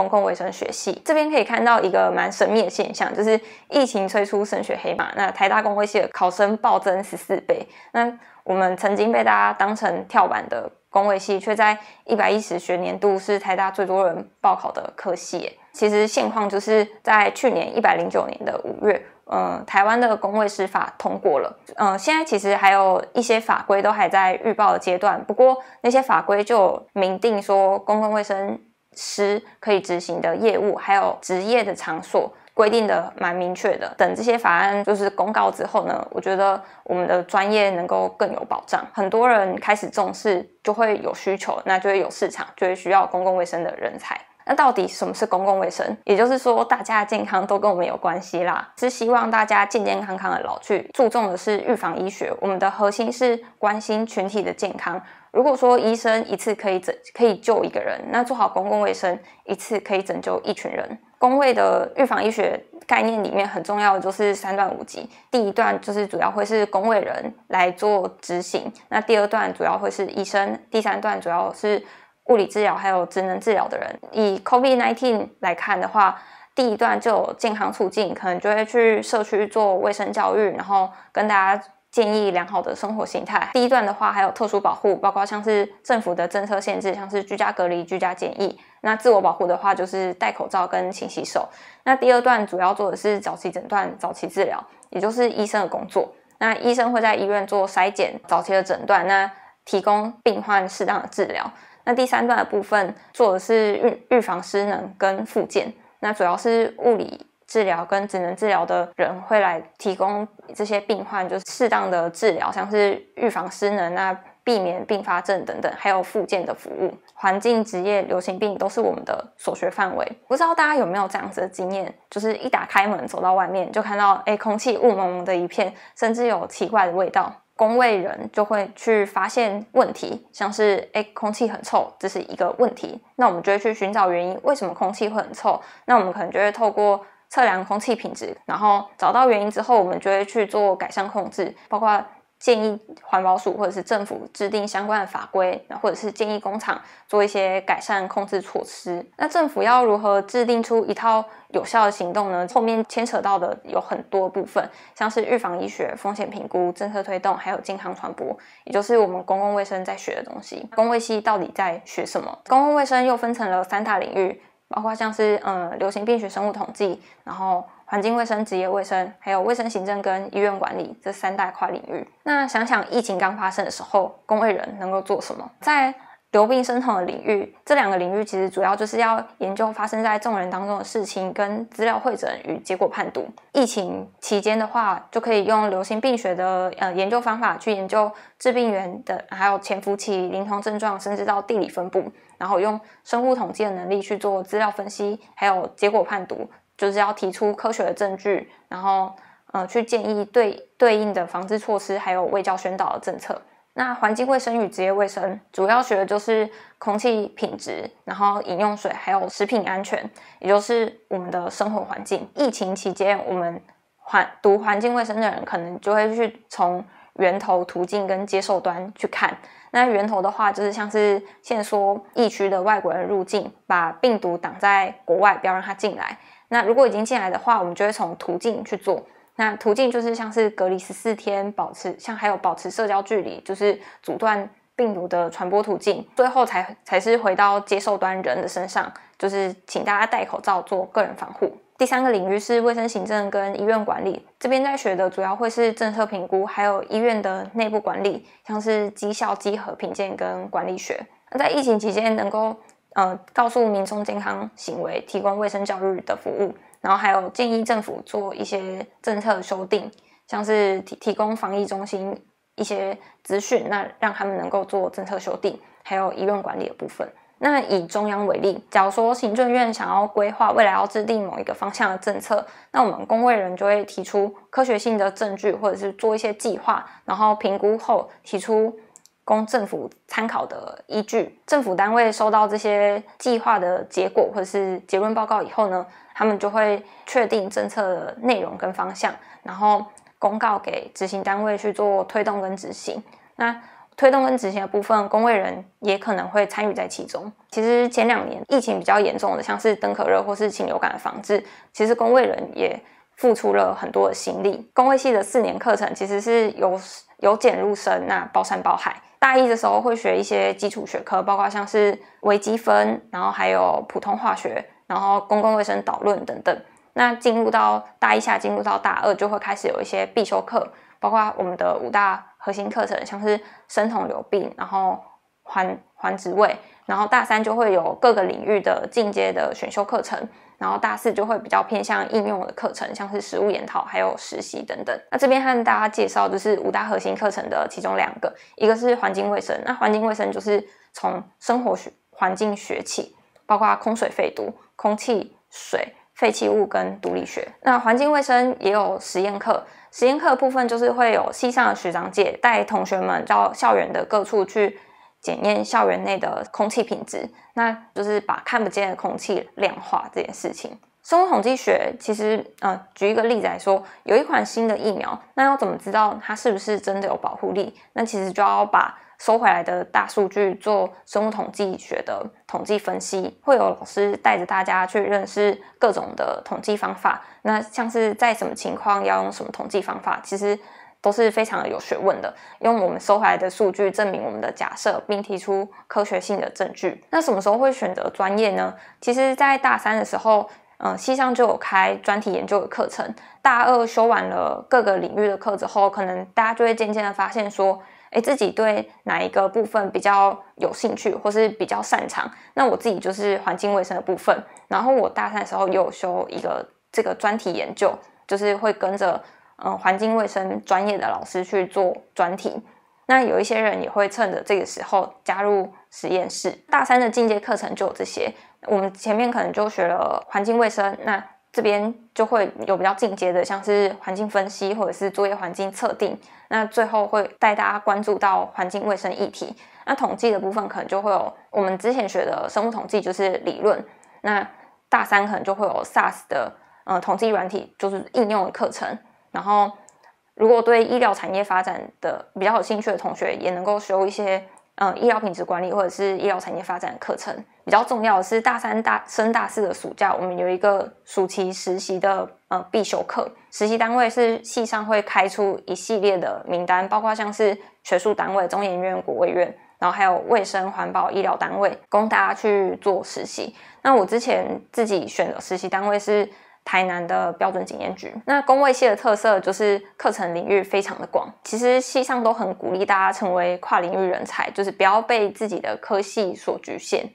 公共卫生学系这边可以看到一个蛮神秘的现象，就是疫情催出升学黑马。那台大公卫系的考生暴增十四倍。那我们曾经被大家当成跳板的公卫系，却在一百一十学年度是台大最多人报考的科系。其实现况就是在去年一百零九年的五月，嗯，台湾的公卫施法通过了。嗯，现在其实还有一些法规都还在预报阶段，不过那些法规就明定说公共卫生。师可以执行的业务，还有职业的场所，规定的蛮明确的。等这些法案就是公告之后呢，我觉得我们的专业能够更有保障。很多人开始重视，就会有需求，那就会有市场，就会需要公共卫生的人才。那到底什么是公共卫生？也就是说，大家的健康都跟我们有关系啦。是希望大家健健康康的老去，注重的是预防医学。我们的核心是关心群体的健康。如果说医生一次可以拯可以救一个人，那做好公共卫生一次可以拯救一群人。公卫的预防医学概念里面很重要的就是三段五级，第一段就是主要会是公卫人来做执行，那第二段主要会是医生，第三段主要是物理治疗还有职能治疗的人。以 COVID-19 来看的话，第一段就健康促进，可能就会去社区做卫生教育，然后跟大家。建议良好的生活形态。第一段的话，还有特殊保护，包括像是政府的政策限制，像是居家隔离、居家检疫。那自我保护的话，就是戴口罩跟勤洗手。那第二段主要做的是早期诊断、早期治疗，也就是医生的工作。那医生会在医院做筛检、早期的诊断，那提供病患适当的治疗。那第三段的部分做的是预预防失能跟复健，那主要是物理。治疗跟只能治疗的人会来提供这些病患，就是适当的治疗，像是预防失能、啊。避免并发症等等，还有附件的服务、环境、职业、流行病都是我们的所学范围。不知道大家有没有这样子的经验，就是一打开门走到外面就看到，哎，空气雾蒙蒙的一片，甚至有奇怪的味道。工位人就会去发现问题，像是哎，空气很臭，这是一个问题。那我们就会去寻找原因，为什么空气会很臭？那我们可能就会透过测量空气品质，然后找到原因之后，我们就会去做改善控制，包括建议环保署或者是政府制定相关的法规，或者是建议工厂做一些改善控制措施。那政府要如何制定出一套有效的行动呢？后面牵扯到的有很多部分，像是预防医学、风险评估、政策推动，还有健康传播，也就是我们公共卫生在学的东西。公卫系到底在学什么？公共卫生又分成了三大领域。包括像是呃流行病学生物统计，然后环境卫生、职业卫生，还有卫生行政跟医院管理这三大跨领域。那想想疫情刚发生的时候，公卫人能够做什么？在流病生学的领域，这两个领域其实主要就是要研究发生在众人当中的事情，跟资料会诊与结果判读。疫情期间的话，就可以用流行病学的呃研究方法去研究致病源的，还有潜伏期、临床症状，甚至到地理分布。然后用生物统计的能力去做资料分析，还有结果判读，就是要提出科学的证据，然后呃去建议对对应的防治措施，还有卫教宣导的政策。那环境卫生与职业卫生主要学的就是空气品质，然后饮用水，还有食品安全，也就是我们的生活环境。疫情期间，我们环读环境卫生的人可能就会去从。源头途径跟接受端去看。那源头的话，就是像是现在说疫区的外国人入境，把病毒挡在国外，不要让他进来。那如果已经进来的话，我们就会从途径去做。那途径就是像是隔离十四天，保持像还有保持社交距离，就是阻断。病毒的传播途径，最后才才是回到接受端人的身上，就是请大家戴口罩做个人防护。第三个领域是卫生行政跟医院管理，这边在学的主要会是政策评估，还有医院的内部管理，像是绩效、绩核评鉴跟管理学。那在疫情期间，能够呃告诉民众健康行为，提供卫生教育的服务，然后还有建议政府做一些政策修订，像是提提供防疫中心。一些资讯，那让他们能够做政策修订，还有医院管理的部分。那以中央为例，假如说行政院想要规划未来要制定某一个方向的政策，那我们公卫人就会提出科学性的证据，或者是做一些计划，然后评估后提出供政府参考的依据。政府单位收到这些计划的结果或者是结论报告以后呢，他们就会确定政策的内容跟方向，然后。公告给执行单位去做推动跟执行，那推动跟执行的部分，公卫人也可能会参与在其中。其实前两年疫情比较严重的，像是登革热或是禽流感的防治，其实公卫人也付出了很多的心力。公卫系的四年课程其实是由由简入深，那包山包海。大一的时候会学一些基础学科，包括像是微积分，然后还有普通化学，然后公共卫生导论等等。那进入到大一下，进入到大二就会开始有一些必修课，包括我们的五大核心课程，像是生酮流病，然后环环职位，然后大三就会有各个领域的进阶的选修课程，然后大四就会比较偏向应用的课程，像是实务研讨，还有实习等等。那这边和大家介绍就是五大核心课程的其中两个，一个是环境卫生，那环境卫生就是从生活学环境学起，包括空水废毒、空气水。废弃物跟毒立学，那环境卫生也有实验课。实验课部分就是会有系上的学长姐带同学们到校园的各处去检验校园内的空气品质，那就是把看不见的空气量化这件事情。生物统计学其实，嗯，举一个例子来说，有一款新的疫苗，那要怎么知道它是不是真的有保护力？那其实就要把收回来的大数据做生物统计学的统计分析，会有老师带着大家去认识各种的统计方法。那像是在什么情况要用什么统计方法，其实都是非常有学问的。用我们收回来的数据证明我们的假设，并提出科学性的证据。那什么时候会选择专业呢？其实，在大三的时候，嗯，系上就有开专题研究的课程。大二修完了各个领域的课之后，可能大家就会渐渐的发现说。哎，自己对哪一个部分比较有兴趣，或是比较擅长？那我自己就是环境卫生的部分。然后我大三时候有修一个这个专题研究，就是会跟着嗯环境卫生专业的老师去做专题。那有一些人也会趁着这个时候加入实验室。大三的进阶课程就有这些，我们前面可能就学了环境卫生。那这边就会有比较进阶的，像是环境分析或者是作业环境测定，那最后会带大家关注到环境卫生议题。那统计的部分可能就会有我们之前学的生物统计就是理论，那大三可能就会有 SAS 的呃统计软体就是应用的课程。然后，如果对医疗产业发展的比较有兴趣的同学，也能够修一些。嗯，医疗品质管理或者是医疗产业发展的课程比较重要的是大三大升大四的暑假，我们有一个暑期实习的呃必修课，实习单位是系上会开出一系列的名单，包括像是学术单位、中研院、国卫院，然后还有卫生环保医疗单位，供大家去做实习。那我之前自己选的实习单位是。台南的标准检验局，那工位系的特色就是课程领域非常的广。其实系上都很鼓励大家成为跨领域人才，就是不要被自己的科系所局限。